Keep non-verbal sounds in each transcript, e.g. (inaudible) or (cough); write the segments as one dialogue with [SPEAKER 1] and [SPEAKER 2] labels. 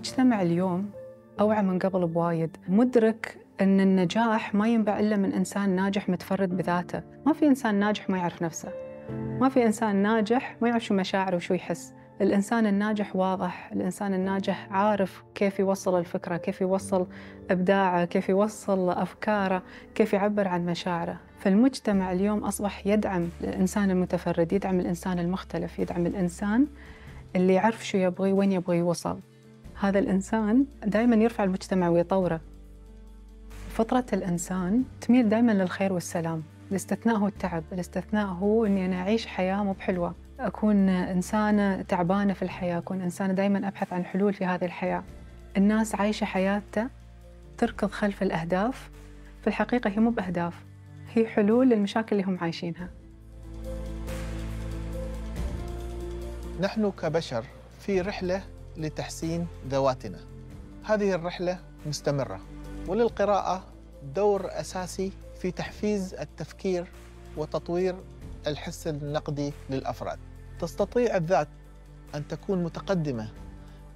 [SPEAKER 1] مجتمع اليوم أوعى من قبل بوايد مدرك أن النجاح ما ينبع إلا من إنسان ناجح متفرد بذاته ما في إنسان ناجح ما يعرف نفسه ما في إنسان ناجح ما يعرف شو مشاعره وشو يحس الإنسان الناجح واضح الإنسان الناجح عارف كيف يوصل الفكرة كيف يوصل إبداعه كيف يوصل أفكاره كيف يعبر عن مشاعره فالمجتمع اليوم أصبح يدعم الإنسان المتفرد يدعم الإنسان المختلف يدعم الإنسان اللي يعرف شو يبغي وين يبغي يوصل هذا الإنسان دائما يرفع المجتمع ويطوره فطرة الإنسان تميل دائما للخير والسلام الاستثناء هو التعب الاستثناء هو أني أنا أعيش حياة مو بحلوة أكون إنسانة تعبانة في الحياة أكون إنسانة دائما أبحث عن حلول في هذه الحياة الناس عايشة حياتها تركض خلف الأهداف في الحقيقة هي مو بأهداف هي حلول للمشاكل اللي هم عايشينها نحن كبشر في رحلة لتحسين ذواتنا. هذه الرحلة مستمرة وللقراءة دور أساسي في تحفيز التفكير وتطوير الحس النقدي للأفراد. تستطيع الذات أن تكون متقدمة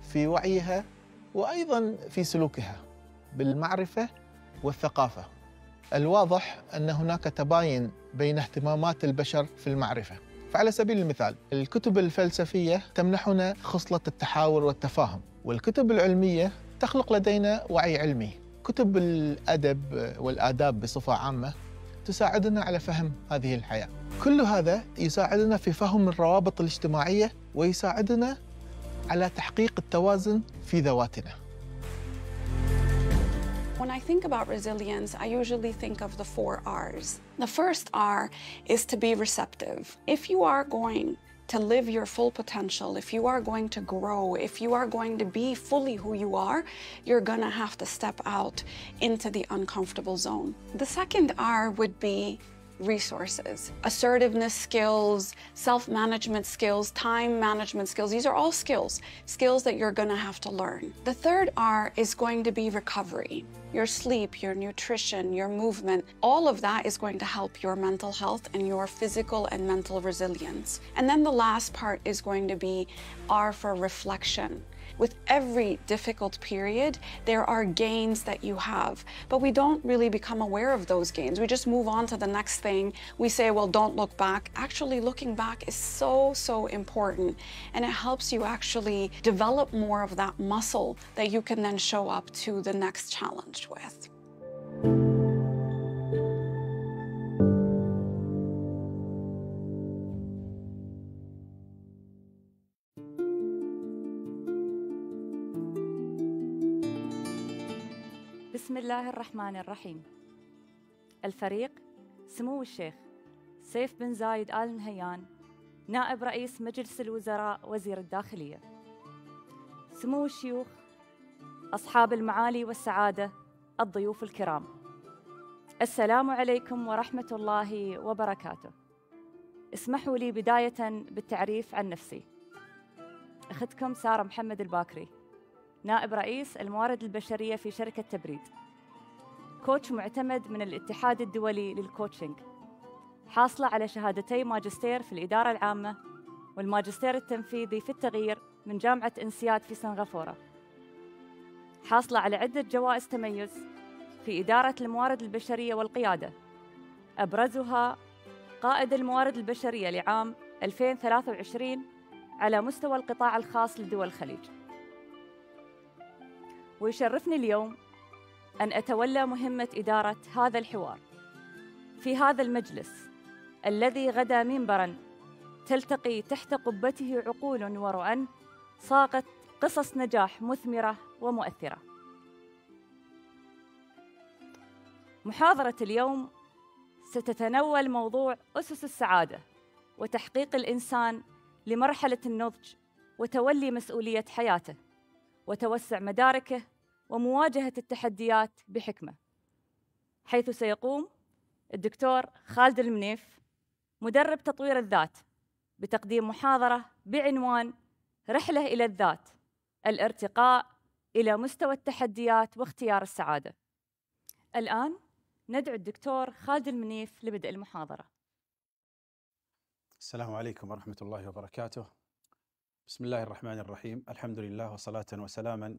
[SPEAKER 1] في وعيها وأيضا في سلوكها بالمعرفة والثقافة. الواضح أن هناك تباين بين اهتمامات البشر في المعرفة. فعلى سبيل المثال الكتب الفلسفية تمنحنا خصلة التحاور والتفاهم والكتب العلمية تخلق لدينا وعي علمي كتب الأدب والآداب بصفة عامة تساعدنا على فهم هذه الحياة كل هذا يساعدنا في فهم الروابط الاجتماعية ويساعدنا على تحقيق التوازن في ذواتنا
[SPEAKER 2] When I think about resilience, I usually think of the four R's. The first R is to be receptive. If you are going to live your full potential, if you are going to grow, if you are going to be fully who you are, you're gonna have to step out into the uncomfortable zone. The second R would be resources. Assertiveness skills, self management skills, time management skills. These are all skills, skills that you're going to have to learn. The third R is going to be recovery. Your sleep, your nutrition, your movement, all of that is going to help your mental health and your physical and mental resilience. And then the last part is going to be R for reflection. With every difficult period, there are gains that you have, but we don't really become aware of those gains. We just move on to the next thing. We say, well, don't look back. Actually, looking back is so, so important, and it helps you actually develop more of that muscle that you can then show up to the next challenge with.
[SPEAKER 3] الله الرحمن الرحيم الفريق سمو الشيخ سيف بن زايد آل نهيان نائب رئيس مجلس الوزراء وزير الداخلية سمو الشيوخ أصحاب المعالي والسعادة الضيوف الكرام السلام عليكم ورحمة الله وبركاته اسمحوا لي بداية بالتعريف عن نفسي أختكم سارة محمد الباكري نائب رئيس الموارد البشرية في شركة تبريد كوتش معتمد من الاتحاد الدولي للكوتشنج حاصلة على شهادتي ماجستير في الإدارة العامة والماجستير التنفيذي في التغيير من جامعة إنسياد في سنغافورة حاصلة على عدة جوائز تميز في إدارة الموارد البشرية والقيادة أبرزها قائد الموارد البشرية لعام 2023 على مستوى القطاع الخاص لدول الخليج ويشرفني اليوم أن أتولى مهمة إدارة هذا الحوار في هذا المجلس الذي غدا منبرا تلتقي تحت قبته عقول ورؤى ساقت قصص نجاح مثمرة ومؤثرة محاضرة اليوم ستتناول موضوع أسس السعادة وتحقيق الإنسان لمرحلة النضج وتولي مسؤولية حياته وتوسع مداركه ومواجهة التحديات بحكمة حيث سيقوم الدكتور خالد المنيف مدرب تطوير الذات بتقديم محاضرة بعنوان رحلة إلى الذات الارتقاء إلى مستوى التحديات واختيار السعادة الآن ندعو الدكتور خالد المنيف لبدء المحاضرة
[SPEAKER 4] السلام عليكم ورحمة الله وبركاته بسم الله الرحمن الرحيم الحمد لله وصلاة وسلاما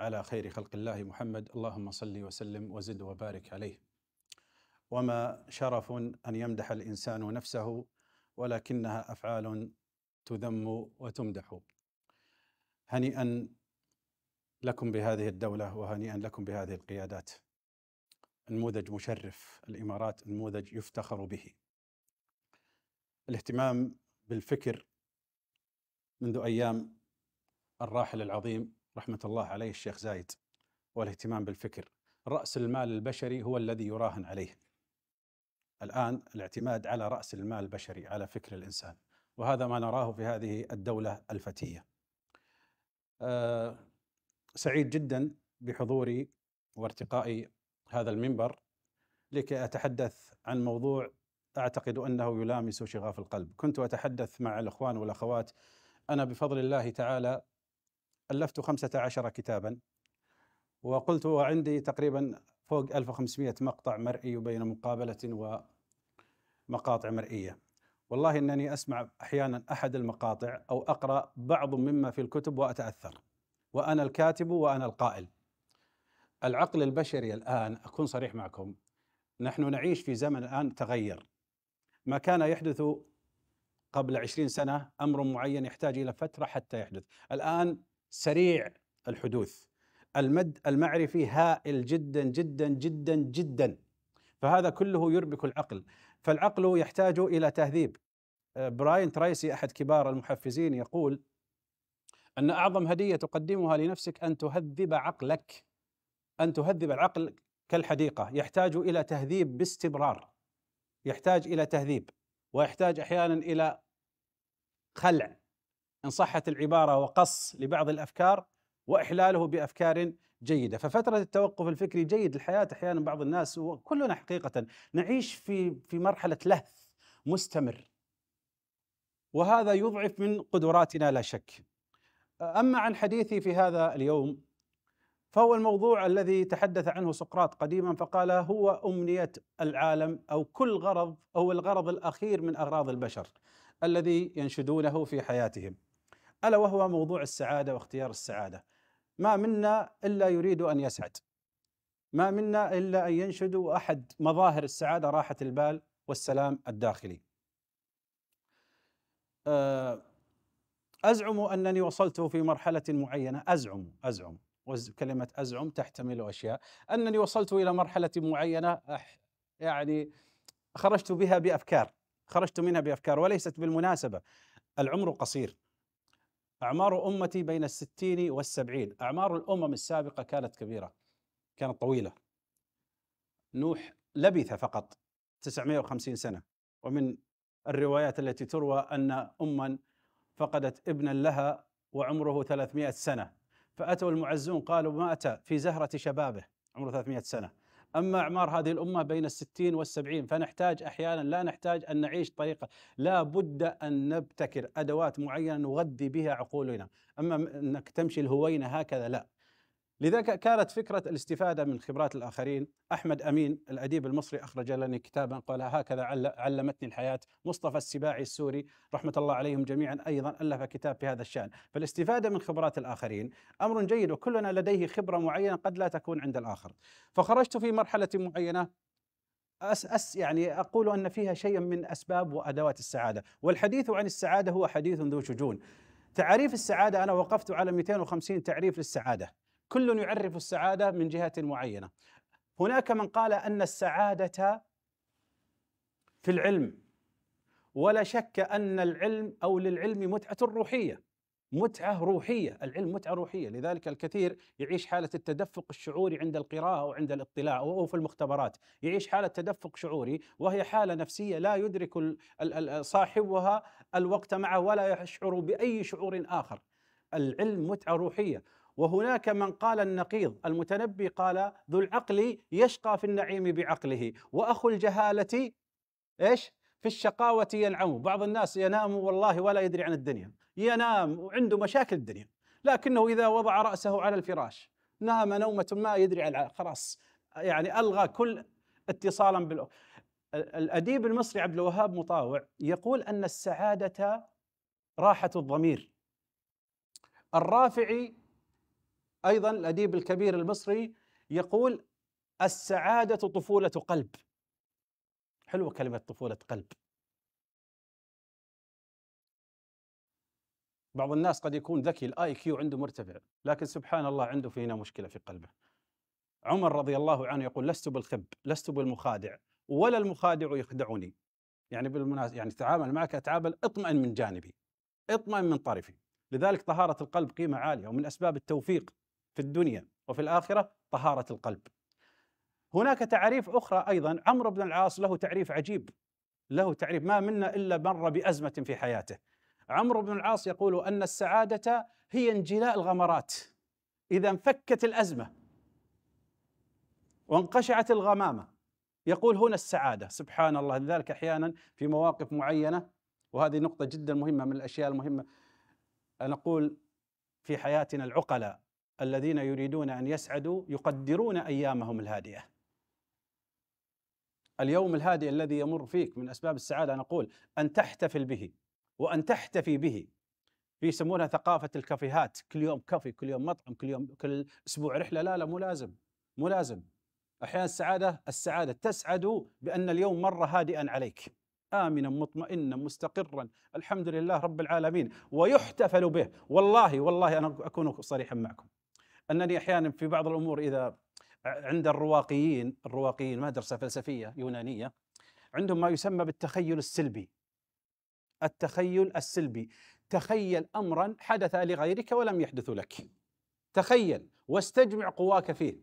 [SPEAKER 4] على خير خلق الله محمد اللهم صل وسلم وزد وبارك عليه وما شرف ان يمدح الانسان نفسه ولكنها افعال تذم وتمدح هنيئا لكم بهذه الدوله وهنيئا لكم بهذه القيادات نموذج مشرف الامارات نموذج يفتخر به الاهتمام بالفكر منذ ايام الراحل العظيم رحمه الله عليه الشيخ زايد والاهتمام بالفكر راس المال البشري هو الذي يراهن عليه الان الاعتماد على راس المال البشري على فكر الانسان وهذا ما نراه في هذه الدوله الفتيه آه، سعيد جدا بحضوري وارتقائي هذا المنبر لكي اتحدث عن موضوع اعتقد انه يلامس شغاف القلب، كنت اتحدث مع الاخوان والاخوات انا بفضل الله تعالى ألفت 15 كتابا وقلت وعندي تقريبا فوق 1500 مقطع مرئي بين مقابلة ومقاطع مرئية والله أنني أسمع أحيانا أحد المقاطع أو أقرأ بعض مما في الكتب وأتأثر وأنا الكاتب وأنا القائل العقل البشري الآن أكون صريح معكم نحن نعيش في زمن الآن تغير ما كان يحدث قبل عشرين سنة أمر معين يحتاج إلى فترة حتى يحدث الآن سريع الحدوث المد المعرفي هائل جدا جدا جدا جدا فهذا كله يربك العقل فالعقل يحتاج الى تهذيب آه، براين تريسي احد كبار المحفزين يقول ان اعظم هديه تقدمها لنفسك ان تهذب عقلك ان تهذب العقل كالحديقه يحتاج الى تهذيب باستمرار يحتاج الى تهذيب ويحتاج احيانا الى خلع إن صحت العبارة وقص لبعض الأفكار وإحلاله بأفكار جيدة ففترة التوقف الفكري جيد الحياة أحيانا بعض الناس وكلنا حقيقة نعيش في, في مرحلة لهث مستمر وهذا يضعف من قدراتنا لا شك أما عن حديثي في هذا اليوم فهو الموضوع الذي تحدث عنه سقراط قديما فقال هو أمنية العالم أو كل غرض أو الغرض الأخير من أغراض البشر الذي ينشدونه في حياتهم الا وهو موضوع السعاده واختيار السعاده. ما منا الا يريد ان يسعد. ما منا الا ان ينشد احد مظاهر السعاده راحه البال والسلام الداخلي. آه، ازعم انني وصلت في مرحله معينه، ازعم ازعم وكلمه ازعم تحتمل اشياء، انني وصلت الى مرحله معينه يعني خرجت بها بافكار، خرجت منها بافكار وليست بالمناسبه العمر قصير أعمار أمتي بين الستين والسبعين أعمار الأمم السابقة كانت كبيرة كانت طويلة نوح لبث فقط 950 سنة ومن الروايات التي تروى أن أما فقدت ابنا لها وعمره 300 سنة فأتوا المعزون قالوا ما أتى في زهرة شبابه عمره 300 سنة أما أعمار هذه الأمة بين الستين والسبعين فنحتاج أحيانا لا نحتاج أن نعيش طريقة لا بد أن نبتكر أدوات معينة نغذي بها عقولنا أما أنك تمشي الهوينة هكذا لا لذا كانت فكرة الاستفادة من خبرات الآخرين أحمد أمين الأديب المصري أخرج لنا كتابا قال هكذا علمتني الحياة مصطفى السباعي السوري رحمة الله عليهم جميعا أيضا ألف كتاب في هذا الشأن فالاستفادة من خبرات الآخرين أمر جيد وكلنا لديه خبرة معينة قد لا تكون عند الآخر فخرجت في مرحلة معينة أس أس يعني أقول أن فيها شيئا من أسباب وأدوات السعادة والحديث عن السعادة هو حديث ذو شجون تعريف السعادة أنا وقفت على 250 تعريف للسعادة كل يعرف السعاده من جهه معينه هناك من قال ان السعاده في العلم ولا شك ان العلم او للعلم متعه روحيه متعه روحيه، العلم متعه روحيه، لذلك الكثير يعيش حاله التدفق الشعوري عند القراءه او عند الاطلاع او في المختبرات، يعيش حاله تدفق شعوري وهي حاله نفسيه لا يدرك صاحبها الوقت معه ولا يشعر باي شعور اخر. العلم متعه روحيه وهناك من قال النقيض المتنبي قال ذو العقل يشقى في النعيم بعقله وأخو الجهالة إيش في الشقاوة ينعم بعض الناس ينام والله ولا يدري عن الدنيا ينام وعنده مشاكل الدنيا لكنه إذا وضع رأسه على الفراش نام نومة ما يدري على خلاص يعني ألغى كل اتصالا بال الأديب المصري عبد الوهاب مطاوع يقول أن السعادة راحة الضمير الرافعي ايضا الاديب الكبير المصري يقول السعاده طفوله قلب حلوه كلمه طفوله قلب بعض الناس قد يكون ذكي الاي كيو عنده مرتفع لكن سبحان الله عنده فينا مشكله في قلبه عمر رضي الله عنه يقول لست بالخب لست بالمخادع ولا المخادع يخدعني يعني بالمناسبة يعني تعامل معك اتعامل اطمئن من جانبي اطمئن من طرفي لذلك طهارة القلب قيمة عالية ومن أسباب التوفيق في الدنيا وفي الآخرة طهارة القلب هناك تعريف أخرى أيضا عمرو بن العاص له تعريف عجيب له تعريف ما منا إلا مر بأزمة في حياته عمرو بن العاص يقول أن السعادة هي انجلاء الغمرات إذا انفكت الأزمة وانقشعت الغمامة يقول هنا السعادة سبحان الله لذلك أحيانا في مواقف معينة وهذه نقطة جدا مهمة من الأشياء المهمة نقول في حياتنا العقلاء الذين يريدون ان يسعدوا يقدرون ايامهم الهادئه. اليوم الهادئ الذي يمر فيك من اسباب السعاده نقول ان تحتفل به وان تحتفي به في يسمونها ثقافه الكافيهات كل يوم كافي كل يوم مطعم كل يوم كل اسبوع رحله لا لا مو لازم مو لازم احيانا السعاده السعاده تسعد بان اليوم مر هادئا عليك امنا مطمئنا مستقرا الحمد لله رب العالمين ويحتفل به والله والله انا اكون صريحا معكم انني احيانا في بعض الامور اذا عند الرواقيين الرواقيين مدرسه فلسفيه يونانيه عندهم ما يسمى بالتخيل السلبي التخيل السلبي تخيل امرا حدث لغيرك ولم يحدث لك تخيل واستجمع قواك فيه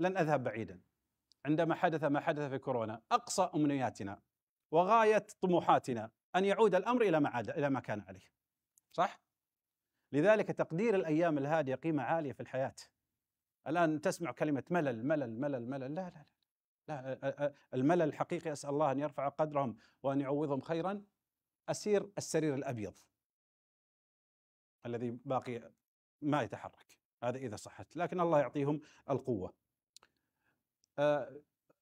[SPEAKER 4] لن اذهب بعيدا عندما حدث ما حدث في كورونا اقصى امنياتنا وغايه طموحاتنا ان يعود الامر الى ما عاد الى ما كان عليه صح لذلك تقدير الايام الهاديه قيمه عاليه في الحياه الان تسمع كلمه ملل ملل ملل ملل لا لا لا, لا الملل الحقيقي اسال الله ان يرفع قدرهم وان يعوضهم خيرا اسير السرير الابيض الذي باقي ما يتحرك هذا اذا صحت لكن الله يعطيهم القوه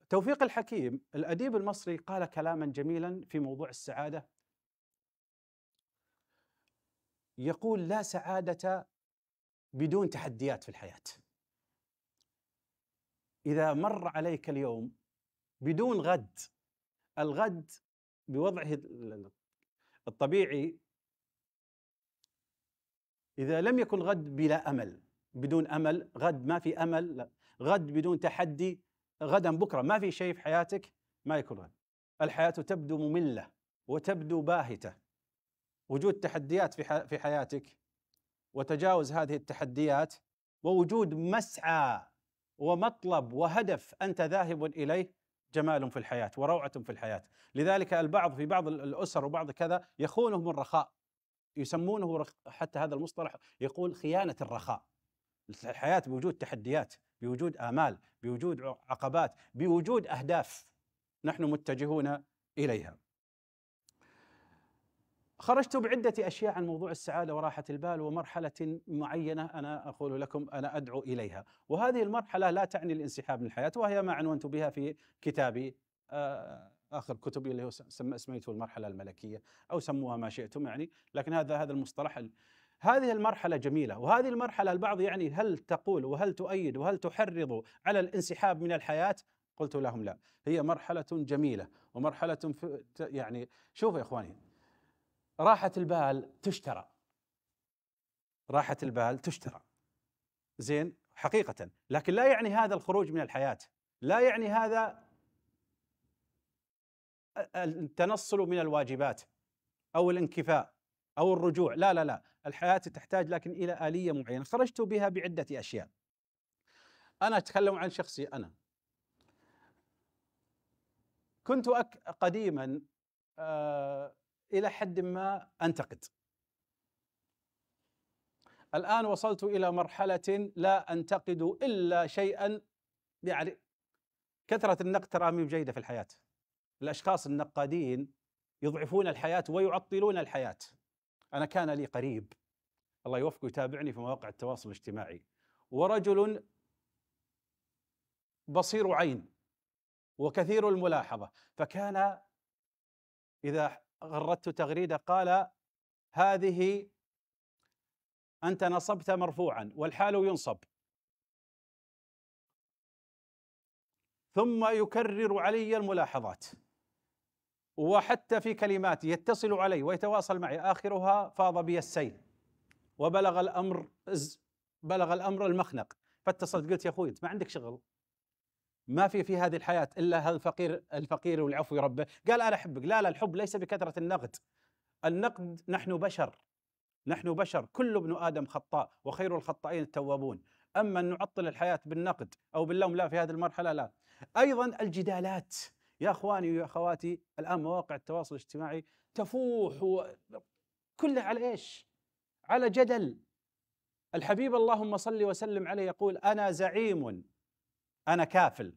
[SPEAKER 4] توفيق الحكيم الاديب المصري قال كلاما جميلا في موضوع السعاده يقول لا سعادة بدون تحديات في الحياة. إذا مر عليك اليوم بدون غد الغد بوضعه الطبيعي إذا لم يكن غد بلا أمل بدون أمل غد ما في أمل لا. غد بدون تحدي غدا بكرة ما في شيء في حياتك ما يكون غد الحياة تبدو مملة وتبدو باهته وجود تحديات في في حياتك وتجاوز هذه التحديات ووجود مسعى ومطلب وهدف انت ذاهب اليه جمال في الحياه وروعه في الحياه، لذلك البعض في بعض الاسر وبعض كذا يخونهم الرخاء يسمونه حتى هذا المصطلح يقول خيانه الرخاء. الحياه بوجود تحديات، بوجود امال، بوجود عقبات، بوجود اهداف نحن متجهون اليها. خرجت بعدة أشياء عن موضوع السعادة وراحة البال ومرحلة معينة أنا أقول لكم أنا أدعو إليها وهذه المرحلة لا تعني الانسحاب من الحياة وهي ما عنونت بها في كتابي آه، آخر كتبي اللي هو سميته المرحلة الملكية أو سموها ما شئتم يعني لكن هذا هذا المصطلح هذه المرحلة جميلة وهذه المرحلة البعض يعني هل تقول وهل تؤيد وهل تحرض على الانسحاب من الحياة قلت لهم لا هي مرحلة جميلة ومرحلة يعني شوفوا يا إخواني راحة البال تشترى راحة البال تشترى زين حقيقة لكن لا يعني هذا الخروج من الحياة لا يعني هذا التنصل من الواجبات أو الانكفاء أو الرجوع لا لا لا الحياة تحتاج لكن إلى آلية معينة خرجت بها بعدة أشياء أنا أتكلم عن شخصي أنا كنت أك... قديما آه الى حد ما انتقد. الان وصلت الى مرحله لا انتقد الا شيئا يعني كثره النقد ترى مو جيده في الحياه. الاشخاص النقادين يضعفون الحياه ويعطلون الحياه. انا كان لي قريب الله يوفقه يتابعني في مواقع التواصل الاجتماعي ورجل بصير عين وكثير الملاحظه فكان اذا غردت تغريده قال هذه انت نصبت مرفوعا والحال ينصب ثم يكرر علي الملاحظات وحتى في كلماتي يتصل علي ويتواصل معي اخرها فاض بي السيل وبلغ الامر بلغ الامر المخنق فاتصلت قلت يا اخوي انت ما عندك شغل ما في في هذه الحياة إلا هذا الفقير الفقير والعفو ربه قال أنا أحبك لا لا الحب ليس بكثرة النقد النقد نحن بشر نحن بشر كل ابن آدم خطاء وخير الخطائين التوابون أما أن نعطل الحياة بالنقد أو باللوم لا في هذه المرحلة لا أيضا الجدالات يا اخواني ويا اخواتي الان مواقع التواصل الاجتماعي تفوح و... كلها على ايش؟ على جدل الحبيب اللهم صل وسلم عليه يقول انا زعيم أنا كافل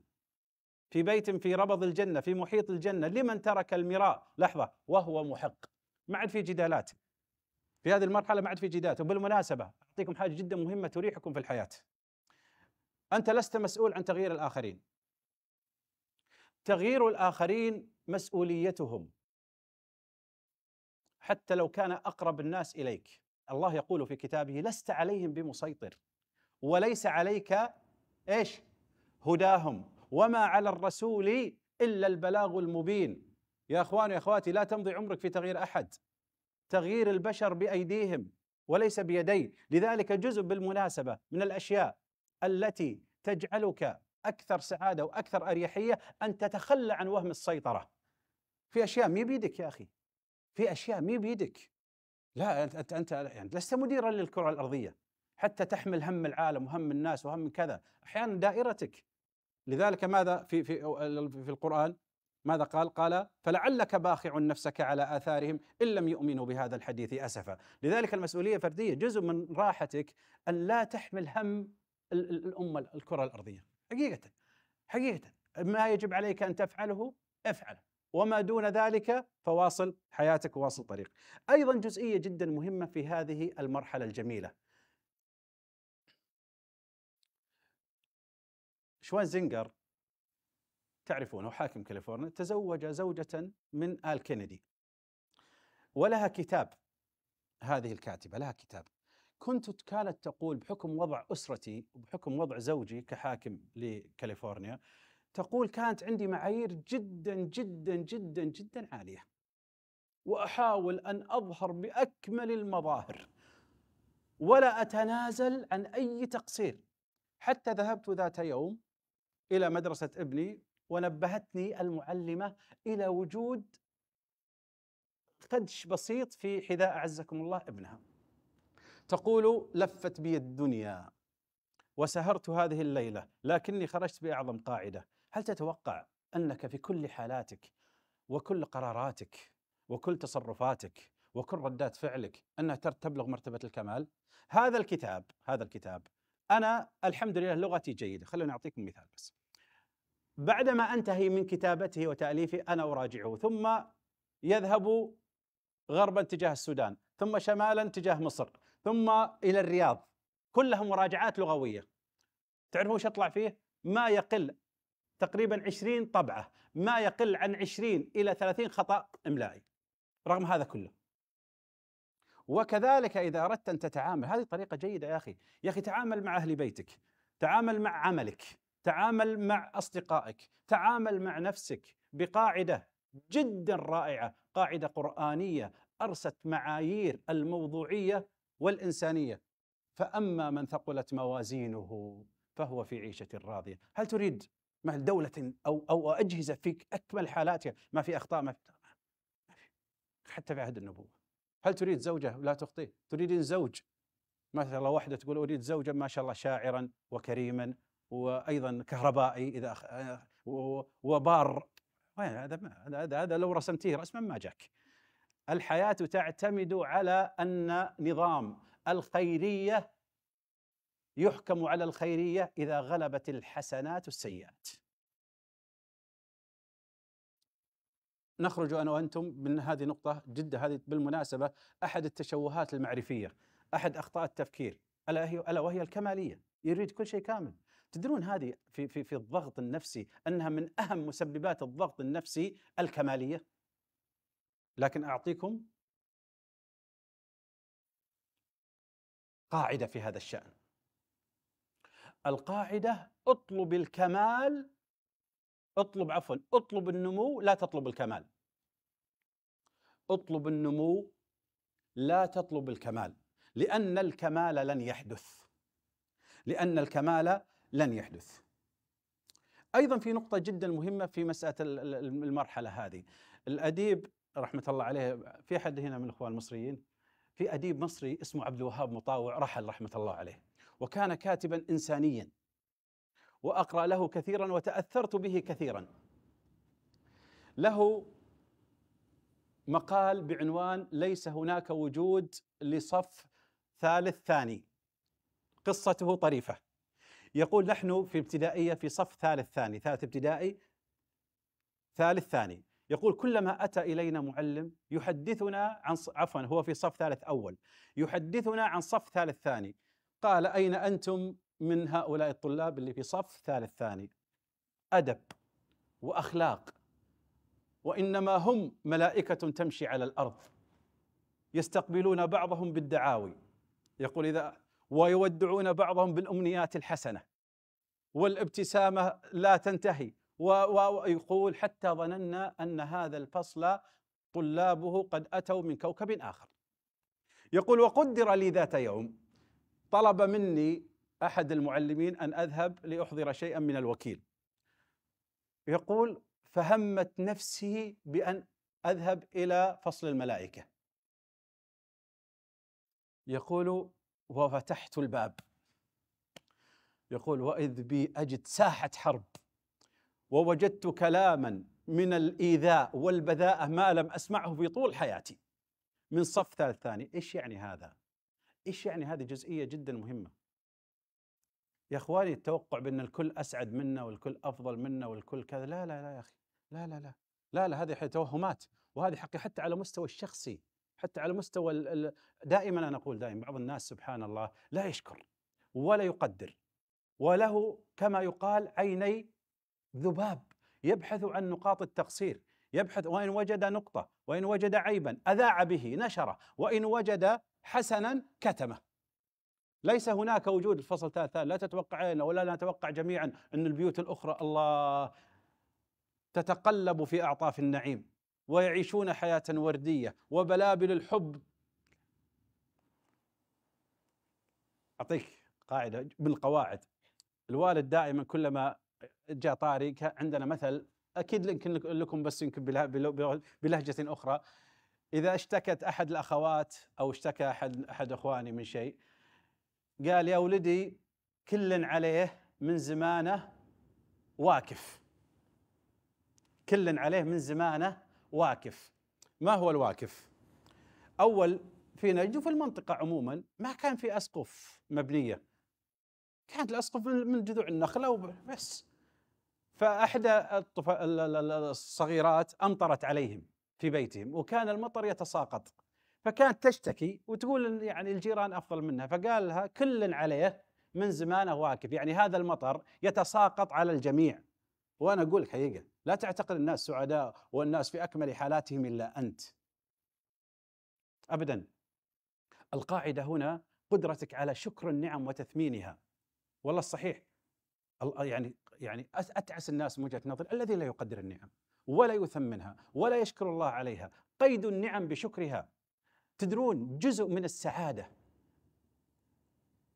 [SPEAKER 4] في بيت في ربض الجنة في محيط الجنة لمن ترك المراء لحظة وهو محق ما عاد في جدالات في هذه المرحلة ما عاد في جدالات وبالمناسبة أعطيكم حاجة جدا مهمة تريحكم في الحياة أنت لست مسؤول عن تغيير الآخرين تغيير الآخرين مسؤوليتهم حتى لو كان أقرب الناس إليك الله يقول في كتابه لست عليهم بمسيطر وليس عليك إيش هداهم وما على الرسول الا البلاغ المبين يا اخواني يا اخواتي لا تمضي عمرك في تغيير احد تغيير البشر بايديهم وليس بيدي لذلك جزء بالمناسبه من الاشياء التي تجعلك اكثر سعاده واكثر اريحيه ان تتخلى عن وهم السيطره في اشياء مي بيدك يا اخي في اشياء مي بيدك لا انت انت يعني لست مديرا للكره الارضيه حتى تحمل هم العالم وهم الناس وهم كذا احيانا دائرتك لذلك ماذا في في في القرآن ماذا قال؟ قال فلعلك باخع نفسك على آثارهم إن لم يؤمنوا بهذا الحديث أسفا لذلك المسؤولية فردية جزء من راحتك أن لا تحمل هم الأمة الكرة الأرضية حقيقة حقيقة ما يجب عليك أن تفعله افعله وما دون ذلك فواصل حياتك وواصل طريق أيضا جزئية جدا مهمة في هذه المرحلة الجميلة شوانزنجر تعرفونه حاكم كاليفورنيا تزوج زوجة من آل كينيدي ولها كتاب هذه الكاتبة لها كتاب كنت كانت تقول بحكم وضع أسرتي وبحكم وضع زوجي كحاكم لكاليفورنيا تقول كانت عندي معايير جدا جدا جدا جدا عالية وأحاول أن أظهر بأكمل المظاهر ولا أتنازل عن أي تقصير حتى ذهبت ذات يوم الى مدرسه ابني ونبهتني المعلمه الى وجود خدش بسيط في حذاء اعزكم الله ابنها. تقول لفت بي الدنيا وسهرت هذه الليله لكني خرجت باعظم قاعده، هل تتوقع انك في كل حالاتك وكل قراراتك وكل تصرفاتك وكل ردات فعلك انها تبلغ مرتبه الكمال؟ هذا الكتاب هذا الكتاب انا الحمد لله لغتي جيده خلوني اعطيكم مثال بس بعدما انتهي من كتابته وتاليفه انا اراجعه ثم يذهب غربا تجاه السودان ثم شمالا تجاه مصر ثم الى الرياض كلها مراجعات لغويه تعرفوا وش اطلع فيه ما يقل تقريبا 20 طبعه ما يقل عن 20 الى 30 خطا املائي رغم هذا كله وكذلك إذا أردت أن تتعامل هذه طريقة جيدة يا أخي يا أخي تعامل مع أهل بيتك تعامل مع عملك تعامل مع أصدقائك تعامل مع نفسك بقاعدة جدا رائعة قاعدة قرآنية أرست معايير الموضوعية والإنسانية فأما من ثقلت موازينه فهو في عيشة راضية هل تريد مع دولة أو, أو أجهزة في أكمل حالاتها ما في أخطاء ما في حتى في عهد النبوة هل تريد زوجة لا تخطيه تريدين زوج مثلا واحدة تقول أريد زوجا ما شاء الله شاعرا وكريما وأيضا كهربائي إذا أخ... وبار هذا هذا هذا لو رسمتيه رسما ما جاك الحياة تعتمد على أن نظام الخيرية يحكم على الخيرية إذا غلبت الحسنات السيئات نخرج انا وانتم من هذه نقطه جده هذه بالمناسبه احد التشوهات المعرفيه احد اخطاء التفكير الا هي الا وهي الكماليه يريد كل شيء كامل تدرون هذه في في في الضغط النفسي انها من اهم مسببات الضغط النفسي الكماليه لكن اعطيكم قاعده في هذا الشان القاعده اطلب الكمال اطلب عفوا اطلب النمو لا تطلب الكمال اطلب النمو لا تطلب الكمال لأن الكمال لن يحدث لأن الكمال لن يحدث أيضا في نقطة جدا مهمة في مسألة المرحلة هذه الأديب رحمة الله عليه في أحد هنا من الإخوان المصريين في أديب مصري اسمه عبد الوهاب مطاوع رحل رحمة الله عليه وكان كاتبا إنسانيا واقرا له كثيرا وتاثرت به كثيرا له مقال بعنوان ليس هناك وجود لصف ثالث ثاني قصته طريفه يقول نحن في ابتدائيه في صف ثالث ثاني ثالث ابتدائي ثالث ثاني يقول كلما اتى الينا معلم يحدثنا عن عفوا هو في صف ثالث اول يحدثنا عن صف ثالث ثاني قال اين انتم من هؤلاء الطلاب اللي في صف ثالث ثاني ادب واخلاق وانما هم ملائكه تمشي على الارض يستقبلون بعضهم بالدعاوي يقول اذا ويودعون بعضهم بالامنيات الحسنه والابتسامه لا تنتهي ويقول حتى ظننا ان هذا الفصل طلابه قد اتوا من كوكب اخر يقول وقدر لي ذات يوم طلب مني احد المعلمين ان اذهب لاحضر شيئا من الوكيل يقول فهمت نفسي بان اذهب الى فصل الملائكه يقول وفتحت الباب يقول واذ بي اجد ساحه حرب ووجدت كلاما من الايذاء والبذاءه ما لم اسمعه في طول حياتي من صف ثالث ثاني ايش يعني هذا ايش يعني هذه جزئيه جدا مهمه يا اخواني التوقع بان الكل اسعد منا والكل افضل منا والكل كذا لا لا لا يا اخي لا لا لا لا لا هذه توهمات وهذه حقيقه حتى على مستوى الشخصي حتى على مستوى دائما انا اقول دائما بعض الناس سبحان الله لا يشكر ولا يقدر وله كما يقال عيني ذباب يبحث عن نقاط التقصير يبحث وان وجد نقطه وان وجد عيبا اذاع به نشره وان وجد حسنا كتمه ليس هناك وجود الفصل الثالث لا تتوقعين ولا نتوقع جميعا أن البيوت الأخرى الله تتقلب في أعطاف النعيم ويعيشون حياة وردية وبلابل الحب أعطيك قاعدة من القواعد الوالد دائما كلما جاء طاري عندنا مثل أكيد يمكن لكم بس يمكن بلهجة أخرى إذا اشتكت أحد الأخوات أو اشتكى أحد أحد إخواني من شيء قال يا ولدي كل عليه من زمانه واكف كل عليه من زمانه واكف ما هو الواكف اول في نجد وفي المنطقه عموما ما كان في اسقف مبنيه كانت الاسقف من جذوع النخله وبس فاحدى الصغيرات امطرت عليهم في بيتهم وكان المطر يتساقط فكانت تشتكي وتقول يعني الجيران افضل منها فقال لها كل عليه من زمانه واكف يعني هذا المطر يتساقط على الجميع وانا اقول لك حقيقه لا تعتقد الناس سعداء والناس في اكمل حالاتهم الا انت ابدا القاعده هنا قدرتك على شكر النعم وتثمينها والله الصحيح يعني يعني اتعس الناس من وجهه نظر الذي لا يقدر النعم ولا يثمنها ولا يشكر الله عليها قيد النعم بشكرها تدرون جزء من السعاده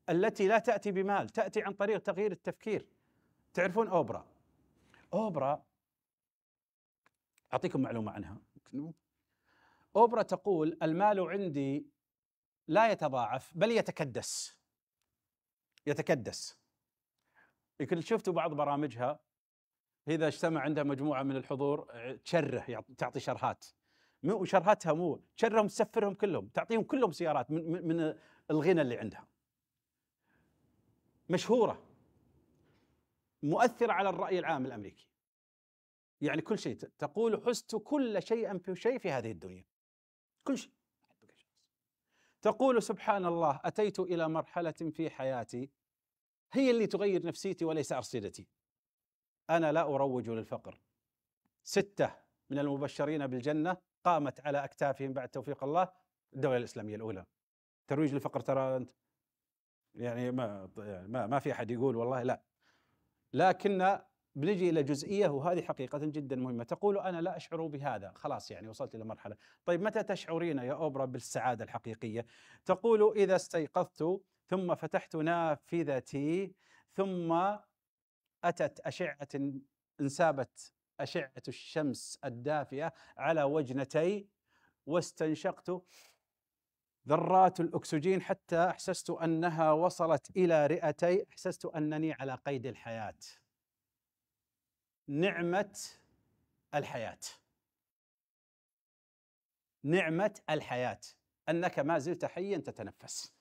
[SPEAKER 4] التي لا تاتي بمال تاتي عن طريق تغيير التفكير تعرفون اوبرا اوبرا اعطيكم معلومه عنها اوبرا تقول المال عندي لا يتضاعف بل يتكدس يتكدس يمكن شفتوا بعض برامجها اذا اجتمع عندها مجموعه من الحضور تشره يعني تعطي شرهات وشرهتها مو شرهم تسفرهم كلهم تعطيهم كلهم سيارات من, من الغنى اللي عندها مشهورة مؤثرة على الرأي العام الأمريكي يعني كل شيء تقول حزت كل شيء في شيء في هذه الدنيا كل شيء تقول سبحان الله أتيت إلى مرحلة في حياتي هي اللي تغير نفسيتي وليس أرصدتي أنا لا أروج للفقر ستة من المبشرين بالجنة قامت على اكتافهم بعد توفيق الله الدوله الاسلاميه الاولى ترويج للفقر ترى انت يعني ما يعني ما, ما في احد يقول والله لا لكن بنجي الى جزئيه وهذه حقيقه جدا مهمه تقول انا لا اشعر بهذا خلاص يعني وصلت الى مرحله طيب متى تشعرين يا اوبرا بالسعاده الحقيقيه تقول اذا استيقظت ثم فتحت نافذتي ثم اتت اشعه انسابت أشعة الشمس الدافئة على وجنتي واستنشقت ذرات الأكسجين حتى أحسست أنها وصلت إلى رئتي أحسست أنني على قيد الحياة نعمة الحياة نعمة الحياة أنك ما زلت حيا تتنفس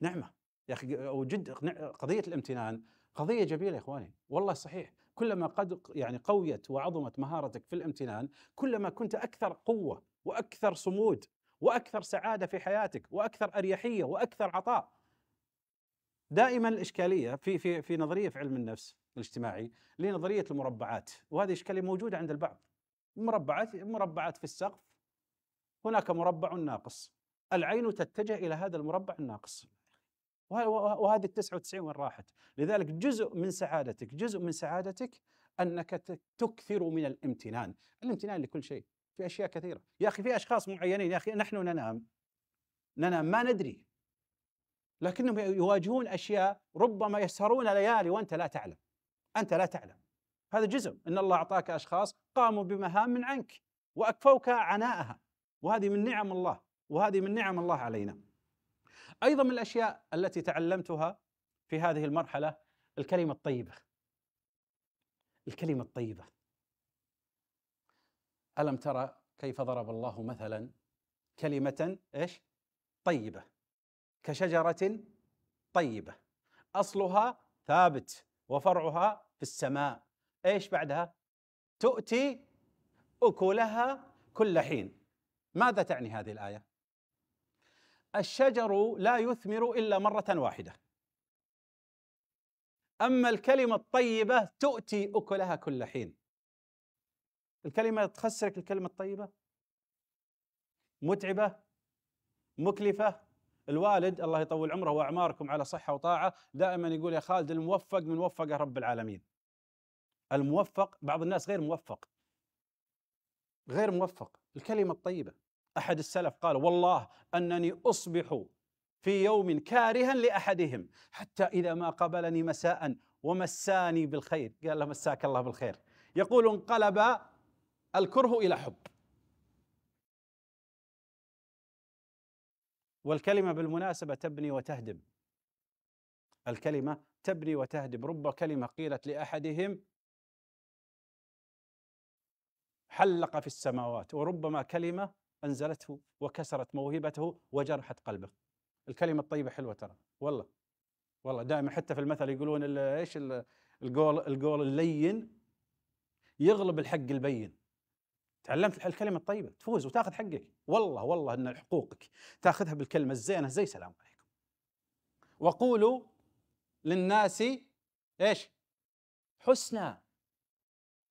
[SPEAKER 4] نعمة يا أخي وجد قضية الامتنان قضية جميلة يا إخواني والله صحيح كلما قد يعني قويت وعظمت مهارتك في الامتنان كلما كنت اكثر قوه واكثر صمود واكثر سعاده في حياتك واكثر اريحيه واكثر عطاء دائما الاشكاليه في في في نظريه في علم النفس الاجتماعي لنظريه المربعات وهذه اشكاليه موجوده عند البعض مربعات مربعات في السقف هناك مربع ناقص العين تتجه الى هذا المربع الناقص وهذه ال 99 وين راحت؟ لذلك جزء من سعادتك، جزء من سعادتك انك تكثر من الامتنان، الامتنان لكل شيء، في اشياء كثيره، يا اخي في اشخاص معينين يا اخي نحن ننام ننام ما ندري لكنهم يواجهون اشياء ربما يسهرون ليالي وانت لا تعلم. انت لا تعلم. هذا جزء ان الله اعطاك اشخاص قاموا بمهام من عنك واكفوك عناءها وهذه من نعم الله وهذه من نعم الله علينا. ايضا من الاشياء التي تعلمتها في هذه المرحله الكلمه الطيبه الكلمه الطيبه الم ترى كيف ضرب الله مثلا كلمه ايش طيبه كشجره طيبه اصلها ثابت وفرعها في السماء ايش بعدها تؤتي اكلها كل حين ماذا تعني هذه الايه الشجر لا يثمر الا مره واحده اما الكلمه الطيبه تؤتي اكلها كل حين الكلمه تخسرك الكلمه الطيبه متعبه مكلفه الوالد الله يطول عمره واعماركم على صحه وطاعه دائما يقول يا خالد الموفق من وفقه رب العالمين الموفق بعض الناس غير موفق غير موفق الكلمه الطيبه احد السلف قال والله انني اصبح في يوم كارها لاحدهم حتى اذا ما قبلني مساء ومساني بالخير قال له مساك الله بالخير يقول انقلب الكره الى حب والكلمه بالمناسبه تبني وتهدم الكلمه تبني وتهدم رب كلمه قيلت لاحدهم حلق في السماوات وربما كلمه أنزلته وكسرت موهبته وجرحت قلبه الكلمة الطيبة حلوة ترى والله والله دائما حتى في المثل يقولون ايش القول القول اللين يغلب الحق البين تعلمت الكلمة الطيبة تفوز وتاخذ حقك والله والله ان حقوقك تاخذها بالكلمة الزينة زي سلام عليكم وقولوا للناس ايش حسنى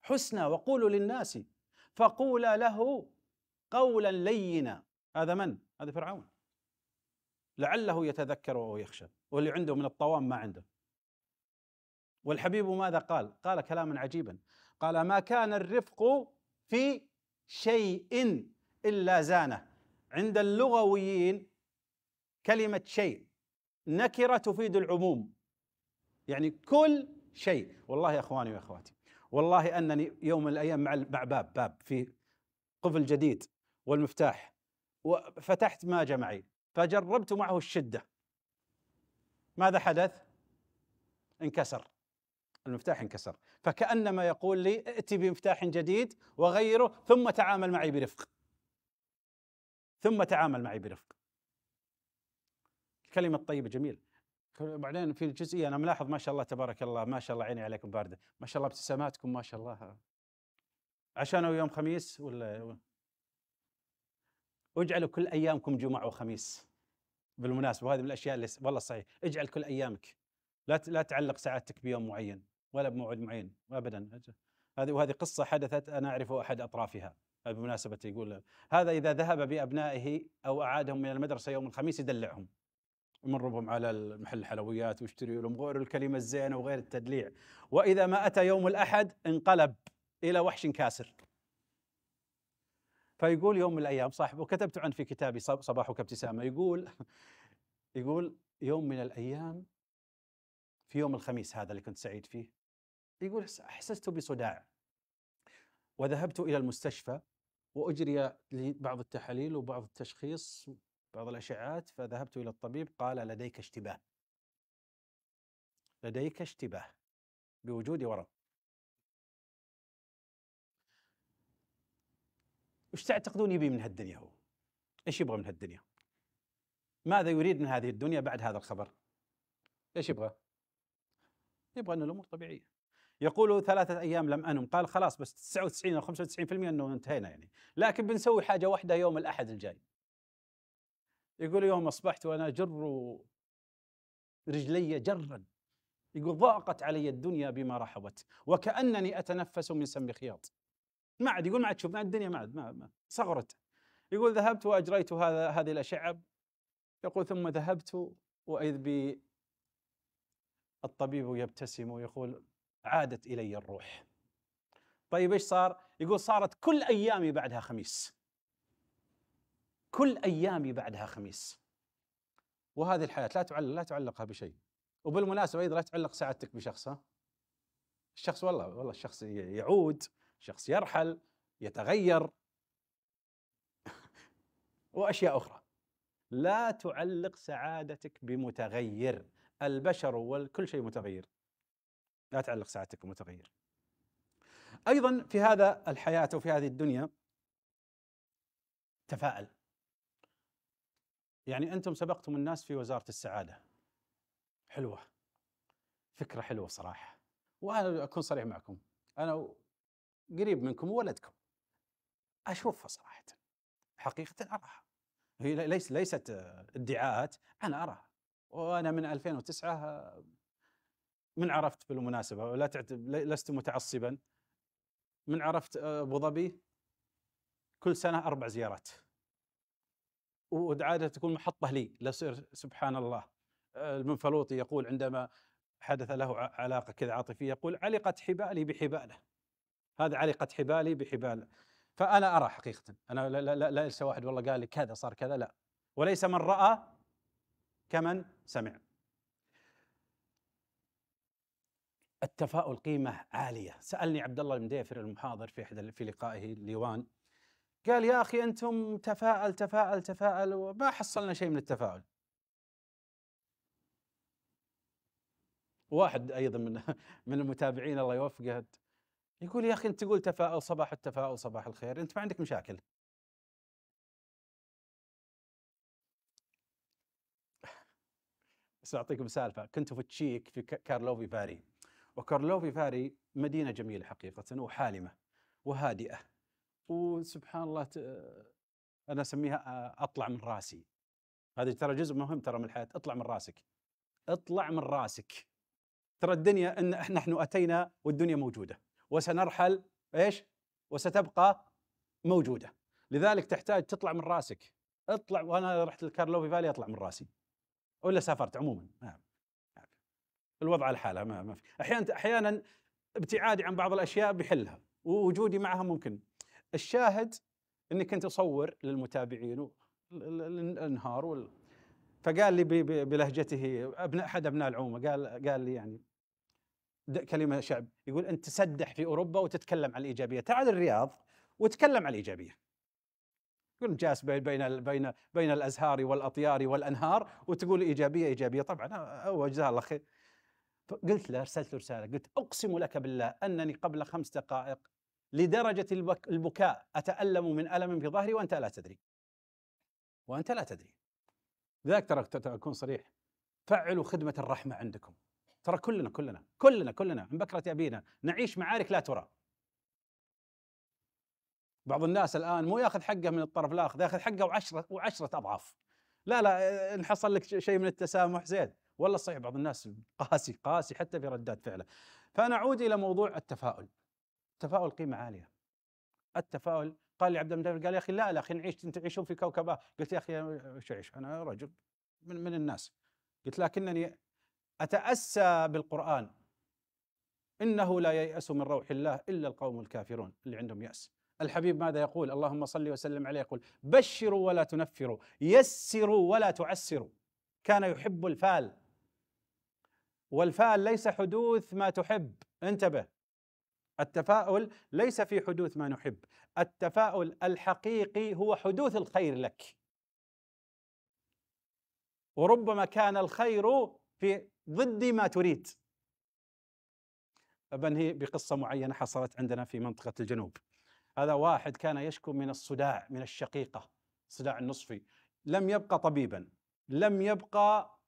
[SPEAKER 4] حسنى وقولوا للناس فقولا له قولا لينا هذا من؟ هذا فرعون لعله يتذكر وهو يخشى واللي عنده من الطوام ما عنده والحبيب ماذا قال؟ قال كلاما عجيبا قال ما كان الرفق في شيء الا زانه عند اللغويين كلمه شيء نكره تفيد العموم يعني كل شيء والله يا اخواني واخواتي والله انني يوم من الايام مع مع باب باب في قفل جديد والمفتاح وفتحت ما جمعي فجربت معه الشده ماذا حدث؟ انكسر المفتاح انكسر فكانما يقول لي ائت بمفتاح جديد وغيره ثم تعامل معي برفق ثم تعامل معي برفق الكلمه الطيبه جميل بعدين في الجزئيه انا ملاحظ ما شاء الله تبارك الله ما شاء الله عيني عليكم بارده ما شاء الله ابتساماتكم ما شاء الله عشان يوم خميس ولا واجعلوا كل ايامكم جمعه وخميس بالمناسبه وهذه من الاشياء اللي والله صحيح اجعل كل ايامك لا لا تعلق سعادتك بيوم معين ولا بموعد معين ابدا هذه وهذه قصه حدثت انا اعرف احد اطرافها بالمناسبه يقول هذا اذا ذهب بابنائه او اعادهم من المدرسه يوم الخميس يدلعهم يمرهم على محل الحلويات ويشتري لهم غير الكلمه الزينه وغير التدليع واذا ما اتى يوم الاحد انقلب الى وحش كاسر فيقول يوم من الايام صاحب وكتبت عنه في كتابي صباحك ابتسامه يقول (laughs) يقول يوم من الايام في يوم الخميس هذا اللي كنت سعيد فيه يقول احسست بصداع وذهبت الى المستشفى واجري لبعض التحاليل وبعض التشخيص بعض الاشعات فذهبت الى الطبيب قال لديك اشتباه لديك اشتباه بوجود ورم وش تعتقدون يبي من هالدنيا هو؟ ايش يبغى من هالدنيا؟ ماذا يريد من هذه الدنيا بعد هذا الخبر؟ ايش يبغى؟ يبغى ان الامور طبيعيه. يقول ثلاثة أيام لم أنم قال خلاص بس 99 أو 95% أنه انتهينا يعني لكن بنسوي حاجة واحدة يوم الأحد الجاي يقول يوم أصبحت وأنا جر رجلي جرا يقول ضاقت علي الدنيا بما رحبت وكأنني أتنفس من سم خياط ما عاد يقول ما عاد تشوف ما الدنيا ما عاد ما, صغرت يقول ذهبت واجريت هذا هذه الاشعه يقول ثم ذهبت واذ بي الطبيب يبتسم ويقول عادت الي الروح طيب ايش صار؟ يقول صارت كل ايامي بعدها خميس كل ايامي بعدها خميس وهذه الحياه لا تعلق لا تعلقها بشيء وبالمناسبه ايضا لا تعلق سعادتك بشخص ها الشخص والله والله الشخص يعود شخص يرحل يتغير (laughs) واشياء اخرى لا تعلق سعادتك بمتغير البشر والكل شيء متغير لا تعلق سعادتك بمتغير ايضا في هذا الحياه وفي هذه الدنيا تفاءل يعني انتم سبقتم الناس في وزاره السعاده حلوه فكره حلوه صراحه وانا اكون صريح معكم انا قريب منكم ولدكم اشوفها صراحه حقيقه اراها هي ليس ليست ادعاءات انا اراها وانا من 2009 من عرفت بالمناسبه ولا لست متعصبا من عرفت ابو ظبي كل سنه اربع زيارات وعاده تكون محطه لي لصير سبحان الله المنفلوطي يقول عندما حدث له علاقه كذا عاطفيه يقول علقت حبالي بحباله هذا علقت حبالي بحبال فانا ارى حقيقه انا لا لا لا ليس واحد والله قال لي كذا صار كذا لا وليس من راى كمن سمع التفاؤل قيمه عاليه سالني عبد الله المديفر المحاضر في احد في لقائه ليوان قال يا اخي انتم تفاءل تفاءل تفاءل وما حصلنا شيء من التفاؤل واحد ايضا من من المتابعين الله يوفقه يقول يا اخي انت تقول تفاؤل صباح التفاؤل صباح الخير انت ما عندك مشاكل بس اعطيكم سالفه كنت في تشيك في كارلوفي فاري وكارلوفي فاري مدينه جميله حقيقه وحالمه وهادئه وسبحان الله ت... انا اسميها اطلع من راسي هذا ترى جزء مهم ترى من الحياه اطلع من راسك اطلع من راسك ترى الدنيا ان نحن اتينا والدنيا موجوده وسنرحل ايش؟ وستبقى موجوده لذلك تحتاج تطلع من راسك اطلع وانا رحت الكارلوفي فالي اطلع من راسي ولا سافرت عموما الوضع على حاله ما, ما في احيانا احيانا ابتعادي عن بعض الاشياء بحلها ووجودي معها ممكن الشاهد اني كنت اصور للمتابعين الانهار وال... فقال لي بلهجته ابناء احد ابناء العومه قال قال لي يعني كلمه شعب يقول انت تسدح في اوروبا وتتكلم عن الايجابيه تعال الرياض وتكلم عن الايجابيه يقول جالس بين بين بين الازهار والاطيار والانهار وتقول ايجابيه ايجابيه طبعا جزاه الله خير قلت له ارسلت له رساله قلت اقسم لك بالله انني قبل خمس دقائق لدرجه البكاء اتالم من الم في ظهري وانت لا تدري وانت لا تدري لذلك ترى اكون صريح فعلوا خدمه الرحمه عندكم ترى كلنا كلنا كلنا كلنا من بكرة أبينا نعيش معارك لا ترى بعض الناس الآن مو ياخذ حقه من الطرف الآخر ياخذ حقه وعشرة, وعشرة أضعاف لا لا إن حصل لك شيء من التسامح زين والله صحيح بعض الناس قاسي قاسي حتى في ردات فعله فنعود إلى موضوع التفاؤل التفاؤل قيمة عالية التفاؤل قال لي عبد المدبر قال يا اخي لا لا اخي نعيش تعيشون في كوكبه قلت يا اخي أه، شو اعيش انا رجل من من الناس قلت لكنني اتاسى بالقران انه لا يياس من روح الله الا القوم الكافرون اللي عندهم ياس الحبيب ماذا يقول اللهم صل وسلم عليه يقول بشروا ولا تنفروا يسروا ولا تعسروا كان يحب الفال والفال ليس حدوث ما تحب انتبه التفاؤل ليس في حدوث ما نحب التفاؤل الحقيقي هو حدوث الخير لك وربما كان الخير في ضد ما تريد بنهي بقصة معينة حصلت عندنا في منطقة الجنوب هذا واحد كان يشكو من الصداع من الشقيقة الصداع النصفي لم يبقى طبيبا لم يبقى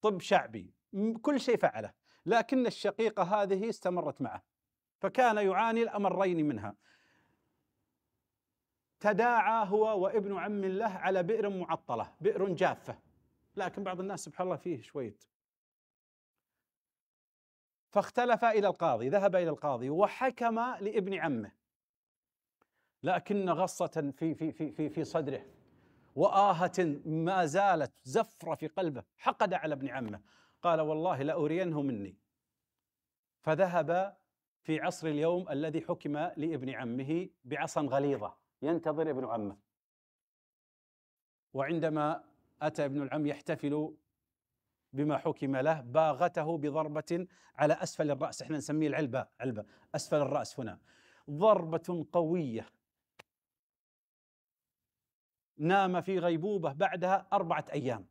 [SPEAKER 4] طب شعبي كل شيء فعله لكن الشقيقة هذه استمرت معه فكان يعاني الأمرين منها تداعى هو وابن عم له على بئر معطلة بئر جافة لكن بعض الناس سبحان الله فيه شويه فاختلف الى القاضي ذهب الى القاضي وحكم لابن عمه لكن غصه في في في في في صدره وآهة ما زالت زفرة في قلبه حقد على ابن عمه قال والله لأرينه مني فذهب في عصر اليوم الذي حكم لابن عمه بعصا غليظة ينتظر ابن عمه وعندما أتى ابن العم يحتفل بما حكم له باغته بضربة على أسفل الرأس احنا نسميه العلبة علبة أسفل الرأس هنا ضربة قوية نام في غيبوبة بعدها أربعة أيام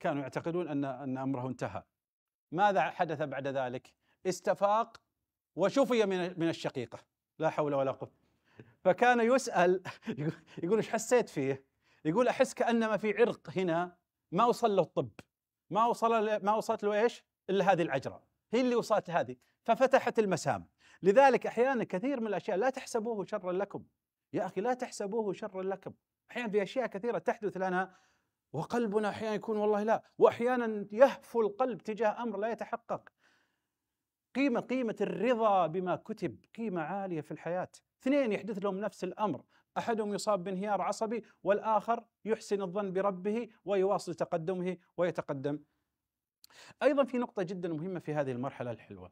[SPEAKER 4] كانوا يعتقدون أن أن أمره انتهى ماذا حدث بعد ذلك استفاق وشفي من من الشقيقة لا حول ولا قوة فكان يسأل (laughs) يقول ايش حسيت فيه يقول احس كانما في عرق هنا ما وصل له الطب ما وصل ما وصلت له ايش؟ الا هذه العجره هي اللي وصلت هذه ففتحت المسام لذلك احيانا كثير من الاشياء لا تحسبوه شرا لكم يا اخي لا تحسبوه شرا لكم احيانا في اشياء كثيره تحدث لنا وقلبنا احيانا يكون والله لا واحيانا يهفو القلب تجاه امر لا يتحقق قيمه قيمه الرضا بما كتب قيمه عاليه في الحياه اثنين يحدث لهم نفس الامر احدهم يصاب بانهيار عصبي والاخر يحسن الظن بربه ويواصل تقدمه ويتقدم. ايضا في نقطه جدا مهمه في هذه المرحله الحلوه.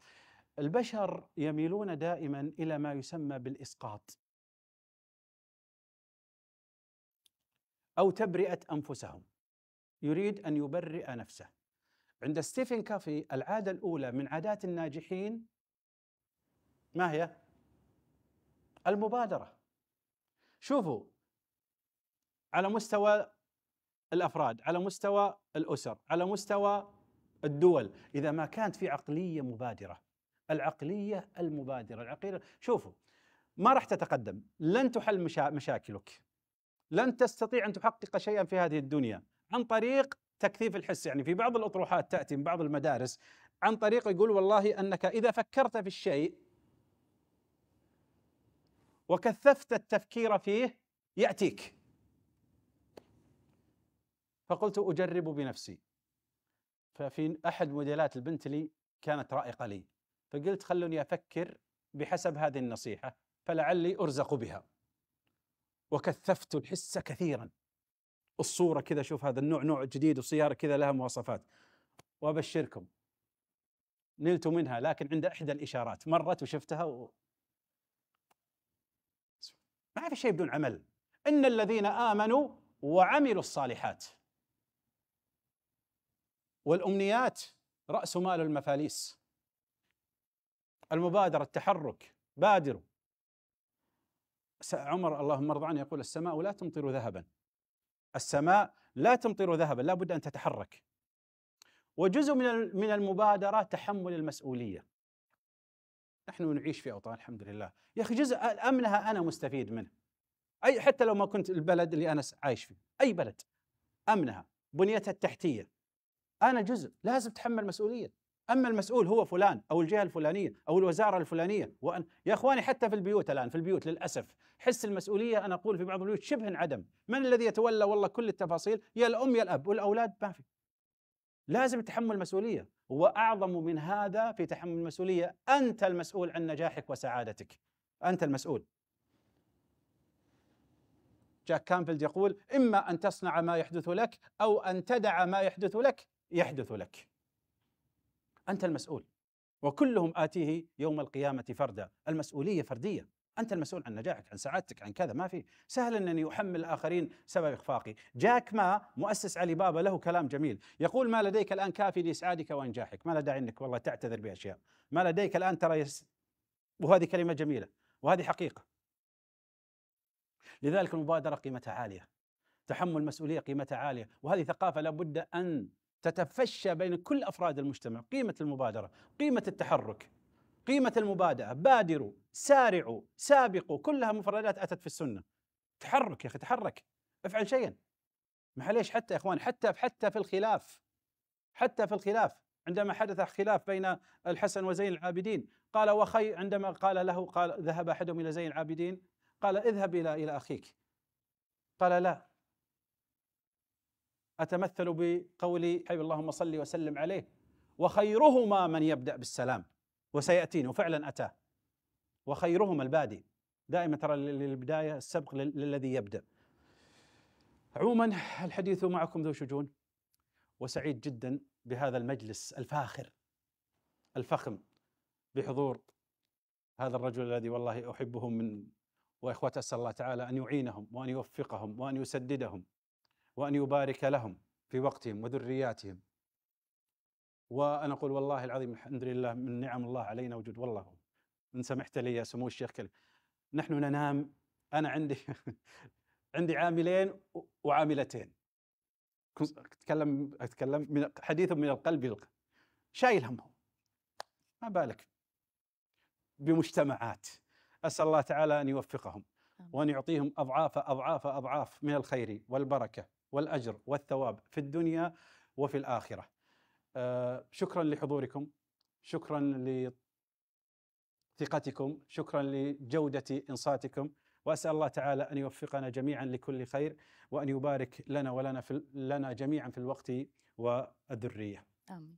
[SPEAKER 4] البشر يميلون دائما الى ما يسمى بالاسقاط. او تبرئه انفسهم. يريد ان يبرئ نفسه. عند ستيفن كافي العاده الاولى من عادات الناجحين ما هي؟ المبادره. شوفوا على مستوى الافراد، على مستوى الاسر، على مستوى الدول، اذا ما كانت في عقليه مبادره، العقليه المبادره، العقليه شوفوا ما راح تتقدم، لن تحل مشا... مشاكلك. لن تستطيع ان تحقق شيئا في هذه الدنيا عن طريق تكثيف الحس، يعني في بعض الاطروحات تاتي من بعض المدارس عن طريق يقول والله انك اذا فكرت في الشيء وكثفت التفكير فيه ياتيك فقلت اجرب بنفسي ففي احد موديلات البنت لي كانت رائقه لي فقلت خلوني افكر بحسب هذه النصيحه فلعلي ارزق بها وكثفت الحس كثيرا الصوره كذا شوف هذا النوع نوع جديد وسياره كذا لها مواصفات وابشركم نلت منها لكن عند احدى الاشارات مرت وشفتها ما في شيء بدون عمل ان الذين امنوا وعملوا الصالحات والامنيات راس مال المفاليس المبادره التحرك بادروا عمر اللهم ارض عنه يقول السماء لا تمطر ذهبا السماء لا تمطر ذهبا لا بد ان تتحرك وجزء من من المبادره تحمل المسؤوليه نحن نعيش في اوطان الحمد لله يا اخي جزء امنها انا مستفيد منه اي حتى لو ما كنت البلد اللي انا عايش فيه اي بلد امنها بنيتها التحتيه انا جزء لازم اتحمل مسؤوليه اما المسؤول هو فلان او الجهه الفلانيه او الوزاره الفلانيه وأن يا اخواني حتى في البيوت الان في البيوت للاسف حس المسؤوليه انا اقول في بعض البيوت شبه انعدم من الذي يتولى والله كل التفاصيل يا الام يا الاب والاولاد ما في لازم تحمل مسؤوليه واعظم من هذا في تحمل المسؤوليه انت المسؤول عن نجاحك وسعادتك انت المسؤول جاك كانفيلد يقول اما ان تصنع ما يحدث لك او ان تدع ما يحدث لك يحدث لك انت المسؤول وكلهم اتيه يوم القيامه فردا المسؤوليه فرديه انت المسؤول عن نجاحك عن سعادتك عن كذا ما في سهل انني احمل الاخرين سبب اخفاقي جاك ما مؤسس علي بابا له كلام جميل يقول ما لديك الان كافي لاسعادك وانجاحك ما لا داعي انك والله تعتذر باشياء ما لديك الان ترى يس وهذه كلمه جميله وهذه حقيقه لذلك المبادره قيمتها عاليه تحمل المسؤوليه قيمتها عاليه وهذه ثقافه لابد ان تتفشى بين كل افراد المجتمع قيمه المبادره قيمه التحرك قيمة المبادئة بادروا سارعوا سابقوا كلها مفردات أتت في السنة تحرك يا أخي تحرك افعل شيئا معليش حتى يا إخوان حتى حتى في الخلاف حتى في الخلاف عندما حدث خلاف بين الحسن وزين العابدين قال وخي عندما قال له قال ذهب أحدهم إلى زين العابدين قال اذهب إلى إلى أخيك قال لا أتمثل بقولي حي اللهم صل وسلم عليه وخيرهما من يبدأ بالسلام وسيأتيني وفعلا أتاه وخيرهم البادي دائما ترى للبداية السبق للذي يبدأ عموما الحديث معكم ذو شجون وسعيد جدا بهذا المجلس الفاخر الفخم بحضور هذا الرجل الذي والله أحبه من وإخوة أسأل الله تعالى أن يعينهم وأن يوفقهم وأن يسددهم وأن يبارك لهم في وقتهم وذرياتهم وانا اقول والله العظيم الحمد لله من نعم الله علينا وجود والله ان سمحت لي يا سمو الشيخ كلمه نحن ننام انا عندي (laughs) عندي عاملين وعاملتين اتكلم اتكلم من حديث من القلب للقلب شايل همهم ما بالك بمجتمعات اسال الله تعالى ان يوفقهم وان يعطيهم اضعاف اضعاف اضعاف من الخير والبركه والاجر والثواب في الدنيا وفي الاخره آه، شكرا لحضوركم شكرا لثقتكم شكرا لجودة إنصاتكم وأسأل الله تعالى أن يوفقنا جميعا لكل خير وأن يبارك لنا ولنا في لنا جميعا في الوقت والذرية
[SPEAKER 3] آمين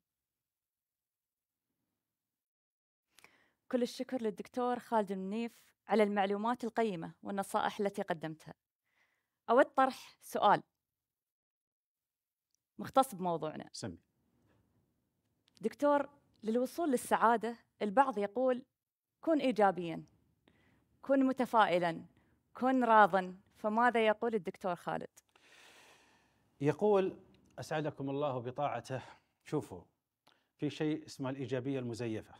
[SPEAKER 3] كل الشكر للدكتور خالد المنيف على المعلومات القيمة والنصائح التي قدمتها أود طرح سؤال مختص بموضوعنا سمي دكتور للوصول للسعاده البعض يقول كن ايجابيا كن متفائلا كن راضا فماذا يقول الدكتور خالد
[SPEAKER 4] يقول اسعدكم الله بطاعته شوفوا في شيء اسمه الايجابيه المزيفه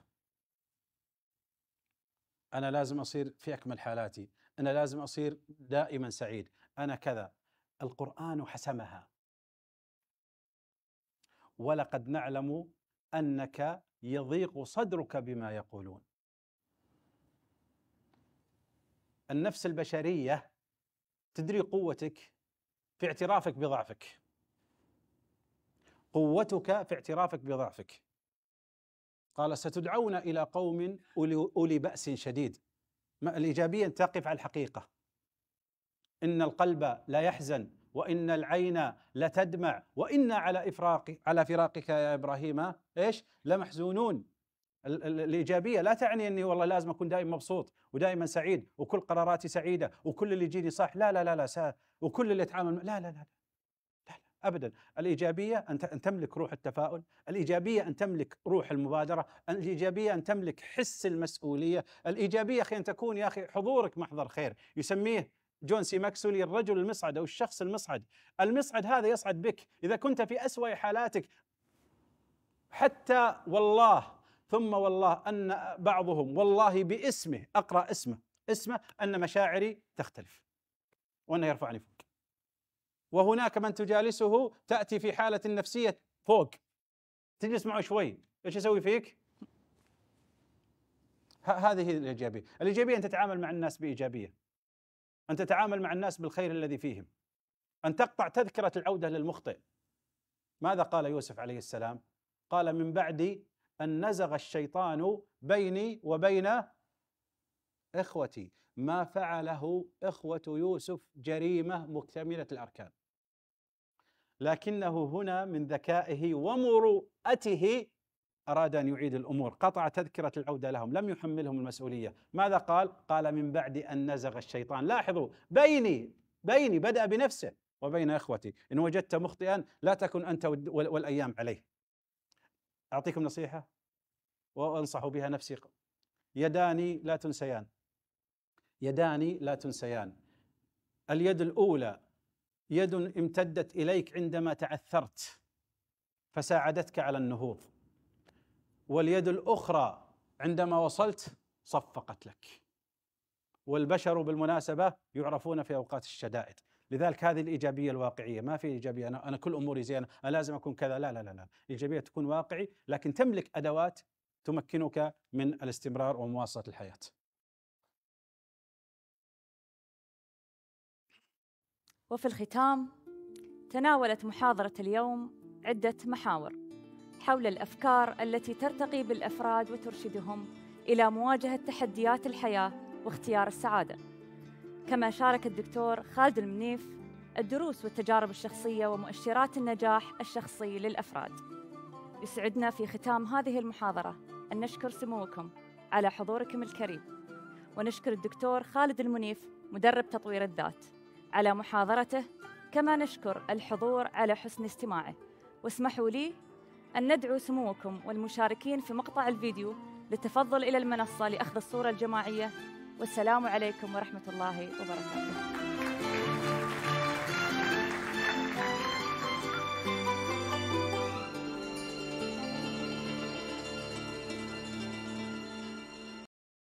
[SPEAKER 4] انا لازم اصير في اكمل حالاتي انا لازم اصير دائما سعيد انا كذا القران حسمها ولقد نعلم انك يضيق صدرك بما يقولون النفس البشريه تدري قوتك في اعترافك بضعفك قوتك في اعترافك بضعفك قال ستدعون الى قوم اولي باس شديد الايجابيه ان تقف على الحقيقه ان القلب لا يحزن وإن العين لتدمع وإنا على إفراق على فراقك يا إبراهيم إيش لمحزونون الإيجابية لا تعني أني والله لازم أكون دائما مبسوط ودائما سعيد وكل قراراتي سعيدة وكل اللي يجيني صح لا لا لا لا سا وكل اللي أتعامل لا لا لا, لا. ابدا الايجابيه ان تملك روح التفاؤل الايجابيه ان تملك روح المبادره الايجابيه ان تملك حس المسؤوليه الايجابيه اخي ان تكون يا اخي حضورك محضر خير يسميه جون سي ماكسولي الرجل المصعد أو الشخص المصعد المصعد هذا يصعد بك إذا كنت في أسوأ حالاتك حتى والله ثم والله أن بعضهم والله باسمه أقرأ اسمه اسمه أن مشاعري تختلف وأنه يرفعني فوق وهناك من تجالسه تأتي في حالة نفسية فوق تجلس معه شوي ايش يسوي فيك؟ هذه الإيجابية الإيجابية أن تتعامل مع الناس بإيجابية أن تتعامل مع الناس بالخير الذي فيهم أن تقطع تذكرة العودة للمخطئ ماذا قال يوسف عليه السلام قال من بعد أن نزغ الشيطان بيني وبين إخوتي ما فعله إخوة يوسف جريمة مكتملة الأركان لكنه هنا من ذكائه ومروءته أراد أن يعيد الأمور قطع تذكرة العودة لهم لم يحملهم المسؤولية ماذا قال؟ قال من بعد أن نزغ الشيطان لاحظوا بيني بيني بدأ بنفسه وبين إخوتي إن وجدت مخطئا لا تكن أنت والأيام عليه أعطيكم نصيحة وأنصح بها نفسي يداني لا تنسيان يداني لا تنسيان اليد الأولى يد امتدت إليك عندما تعثرت فساعدتك على النهوض واليد الاخرى عندما وصلت صفقت لك والبشر بالمناسبه يعرفون في اوقات الشدائد لذلك هذه الايجابيه الواقعيه ما في ايجابيه انا انا كل اموري زينه انا لازم اكون كذا لا لا لا لا الايجابيه تكون واقعي لكن تملك ادوات تمكنك من الاستمرار ومواصله الحياه
[SPEAKER 3] وفي الختام تناولت محاضره اليوم عده محاور حول الافكار التي ترتقي بالافراد وترشدهم الى مواجهه تحديات الحياه واختيار السعاده. كما شارك الدكتور خالد المنيف الدروس والتجارب الشخصيه ومؤشرات النجاح الشخصي للافراد. يسعدنا في ختام هذه المحاضره ان نشكر سموكم على حضوركم الكريم. ونشكر الدكتور خالد المنيف مدرب تطوير الذات على محاضرته كما نشكر الحضور على حسن استماعه واسمحوا لي أن ندعو سموكم والمشاركين في مقطع الفيديو للتفضل إلى المنصة لأخذ الصورة الجماعية والسلام عليكم ورحمة الله وبركاته